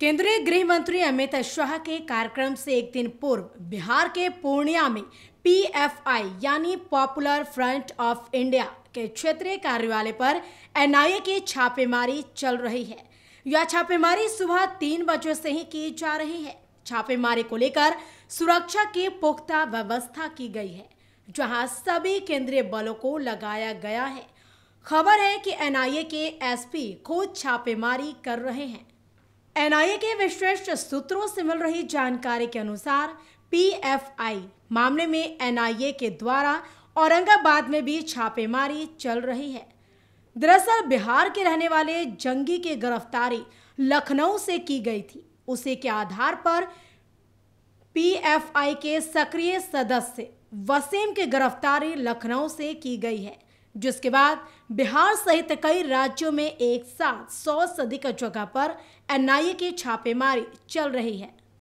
केंद्रीय गृह मंत्री अमित शाह के कार्यक्रम से एक दिन पूर्व बिहार के पूर्णिया में पीएफआई यानी पॉपुलर फ्रंट ऑफ इंडिया के क्षेत्रीय कार्यालय पर एनआईए की छापेमारी चल रही है यह छापेमारी सुबह तीन बजे से ही की जा रही है छापेमारी को लेकर सुरक्षा की पुख्ता व्यवस्था की गई है जहां सभी केंद्रीय बलों को लगाया गया है खबर है कि एनआईए के एसपी खुद छापेमारी कर रहे हैं एनआईए के विशेष सूत्रों से मिल रही जानकारी के अनुसार पीएफआई मामले में एनआईए के द्वारा औरंगाबाद में भी छापेमारी चल रही है दरअसल बिहार के रहने वाले जंगी की गिरफ्तारी लखनऊ से की गई थी उसी के आधार पर पीएफआई के सक्रिय सदस्य वसीम की गिरफ्तारी लखनऊ से की गई है जिसके बाद बिहार सहित कई राज्यों में एक साथ सौ से अधिक जगह पर एनआईए की छापेमारी चल रही है